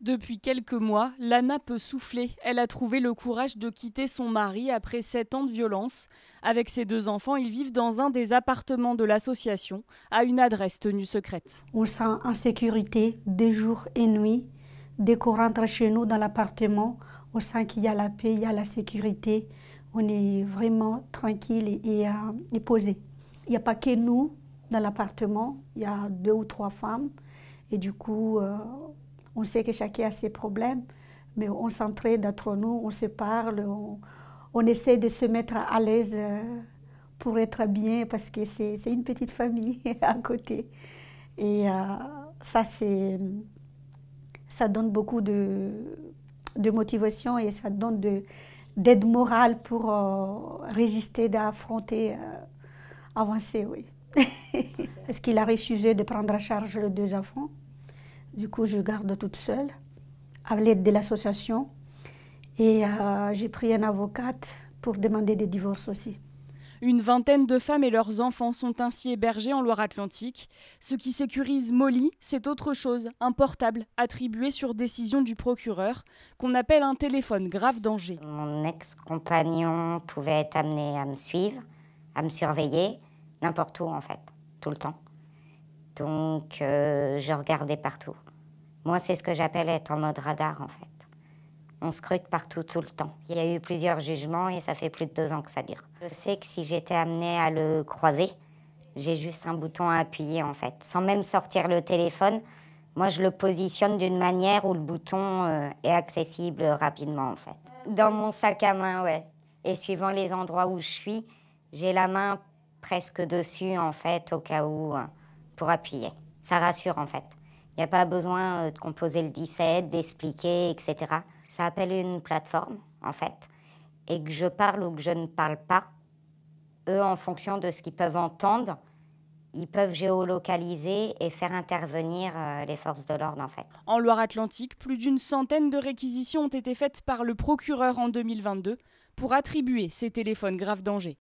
Depuis quelques mois, Lana peut souffler. Elle a trouvé le courage de quitter son mari après sept ans de violence. Avec ses deux enfants, ils vivent dans un des appartements de l'association, à une adresse tenue secrète. On sent en sécurité, des jours et nuits. Dès qu'on rentre chez nous dans l'appartement, on sent qu'il y a la paix, il y a la sécurité. On est vraiment tranquille et, euh, posé. Il n'y a pas que nous dans l'appartement, il y a deux ou trois femmes. Et du coup, euh, on sait que chacun a ses problèmes, mais on s'entraide entre nous, on se parle, on, essaie de se mettre à l'aise euh, pour être bien parce que c'est une petite famille à côté. Et euh, ça, ça donne beaucoup de, motivation et ça donne de d'aide morale pour euh, résister, d'affronter, avancer, oui. Est-ce qu'il a refusé de prendre à charge les deux enfants. Du coup, je garde toute seule, à l'aide de l'association. Et euh, j'ai pris une avocate pour demander des divorces aussi. Une vingtaine de femmes et leurs enfants sont ainsi hébergés en Loire-Atlantique. Ce qui sécurise Molly, c'est autre chose, un portable attribué sur décision du procureur, qu'on appelle un téléphone grave danger. Mon ex-compagnon pouvait être amené à me suivre, à me surveiller, n'importe où en fait, tout le temps. Donc, euh, je regardais partout. Moi, c'est ce que j'appelle être en mode radar, en fait. On scrute partout, tout le temps. Il y a eu plusieurs jugements et ça fait plus de deux ans que ça dure. Je sais que si j'étais amenée à le croiser, j'ai juste un bouton à appuyer, en fait. Sans même sortir le téléphone, moi, je le positionne d'une manière où le bouton euh, est accessible rapidement, en fait. Dans mon sac à main, ouais. Et suivant les endroits où je suis, j'ai la main presque dessus, en fait, au cas où. Hein pour appuyer. Ça rassure en fait. Il n'y a pas besoin euh, de composer le 17, d'expliquer, etc. Ça appelle une plateforme en fait. Et que je parle ou que je ne parle pas, eux, en fonction de ce qu'ils peuvent entendre, ils peuvent géolocaliser et faire intervenir euh, les forces de l'ordre en fait. En Loire-Atlantique, plus d'une centaine de réquisitions ont été faites par le procureur en 2022 pour attribuer ces téléphones grave danger.